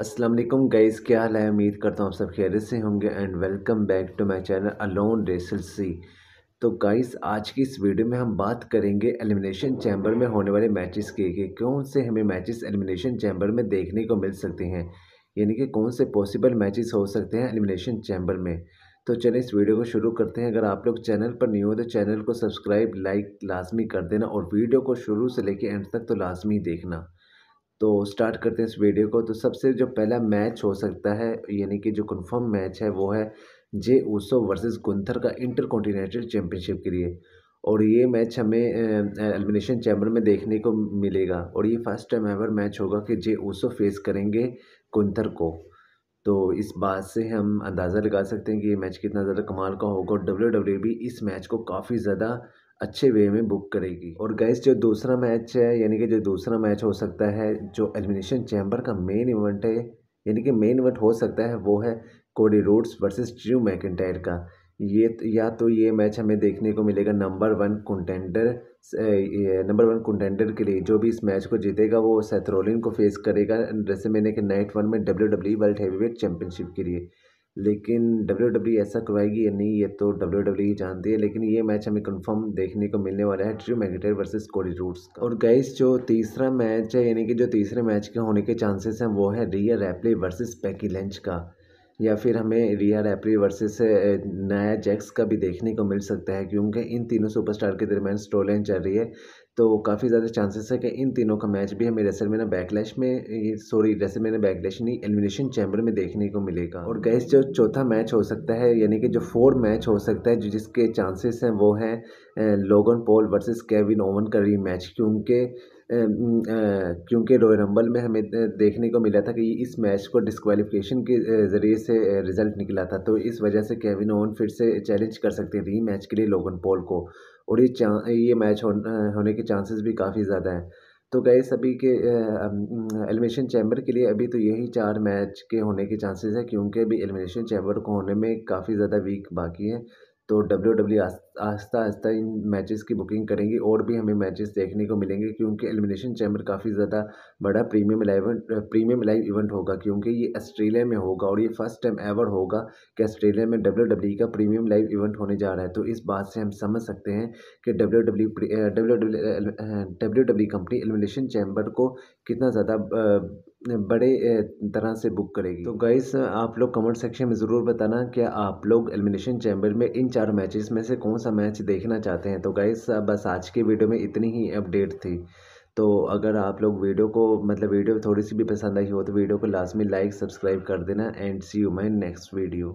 अस्सलाम वालेकुम गाइस क्या हाल है उम्मीद करता हूँ सब खैर से होंगे and welcome back to my channel alone wrestle सी तो गाइस आज की इस वीडियो में हम बात करेंगे एलिमिनेशन चैम्बर में होने वाले मैचेस के कि कौन से हमें मैचेस एलिमिनेशन चैम्बर में देखने को मिल सकते हैं यानी कि कौन से पॉसिबल मैचेस हो सकते हैं एलिमिनेशन चैम्बर में तो चलिए इस वीडियो को शुरू करते हैं अगर आप लोग चैनल पर नहीं हो तो चैनल को सब्सक्राइब लाइक लाजमी कर देना और वीडियो को शुरू से लेकर एंड तक तो लाजमी देखना तो स्टार्ट करते हैं इस वीडियो को तो सबसे जो पहला मैच हो सकता है यानी कि जो कन्फर्म मैच है वो है जे ऊसो वर्सेस गुंथर का इंटर कॉन्टीनेंटल चैम्पियनशिप के लिए और ये मैच हमें एलिमिनेशन चैम्बर में देखने को मिलेगा और ये फर्स्ट टाइम एवर मैच होगा कि जे ऊसो फेस करेंगे गुंथर को तो इस बात से हम अंदाज़ा लगा सकते हैं कि ये मैच कितना ज़्यादा कमाल का होगा और डब्ल्यू डब्ल्यू भी इस मैच को काफ़ी ज़्यादा अच्छे वे में बुक करेगी और गैस जो दूसरा मैच है यानी कि जो दूसरा मैच हो सकता है जो एलिमिनेशन चैम्बर का मेन इवेंट है यानी कि मेन इवेंट हो सकता है वो है Cody Rhodes versus true McIntyre का ये तो, या तो ये मैच हमें देखने को मिलेगा number one contender number one contender के लिए जो भी इस मैच को जीतेगा वो सेथरोलिन को फेस करेगा जैसे मैंने कि नाइट वन में W W world heavyweight championship के लिए लेकिन डब्ल्यू डब्ल्यू e ऐसा करवाएगी या नहीं ये तो डब्ल्यू डब्ल्यू e ही जानती है लेकिन ये मैच हमें कंफर्म देखने को मिलने वाला है Drew McIntyre versus Cody Rhodes का और गैस जो तीसरा मैच है यानी कि जो तीसरे मैच के होने के चांसेस हैं वो है रिया रैपले वर्सेस पैकी लंच का या फिर हमें रिया रैपरी वर्सेस नया जैक्स का भी देखने को मिल सकता है क्योंकि इन तीनों सुपरस्टार के दरमियान स्टोलेन चल रही है तो काफ़ी ज़्यादा चांसेस है कि इन तीनों का मैच भी हमें रेसलमेना बैकलैश में सॉरी रेसलमेना बैकलैश नहीं एलिमिनेशन चैम्बर में देखने को मिलेगा और गैस जो चौथा मैच हो सकता है यानी कि जो फोर मैच हो सकता है जिसके चांसेस हैं वो हैं लोगन पोल वर्सेस केविन ओवन का री मैच क्योंकि क्योंकि रोय रंबल में हमें देखने को मिला था कि इस मैच को डिस्कवालिफिकेशन के ज़रिए से रिज़ल्ट निकला था तो इस वजह से केविन ओवन फिर से चैलेंज कर सकते ये मैच के लिए लोगन पॉल को और ये ये मैच हो, होने के चांसेस भी काफ़ी ज़्यादा हैं तो गए सभी के एलिमिनेशन चैम्बर के लिए अभी तो यही चार मैच के होने के चांसेस हैं क्योंकि अभी एलिमिनेशन चैम्बर को होने में काफ़ी ज़्यादा वीक बाकी है तो डब्ल्यू डब्ल्यू आस्ता आस्ता इन मैचेस की बुकिंग करेंगी और भी हमें मैचेस देखने को मिलेंगे क्योंकि एलिमिनेशन चैम्बर काफ़ी ज़्यादा बड़ा premium live premium live event होगा क्योंकि ये ऑस्ट्रेलिया में होगा और ये फर्स्ट टाइम एवर होगा कि ऑस्ट्रेलिया में डब्ल्यू डब्ल्यू e का प्रीमियम लाइव इवेंट होने जा रहा है तो इस बात से हम समझ सकते हैं कि W W W W W company elimination chamber को कितना ज़्यादा बड़े तरह से बुक करेगी तो गाइस आप लोग कमेंट सेक्शन में ज़रूर बताना क्या आप लोग एलिमिनेशन चैम्बर में इन चार मैचेस में से कौन सा मैच देखना चाहते हैं तो गाइस बस आज के वीडियो में इतनी ही अपडेट थी तो अगर आप लोग वीडियो को मतलब वीडियो थोड़ी सी भी पसंद आई हो तो वीडियो को लास्ट में लाइक सब्सक्राइब कर देना and see you my next video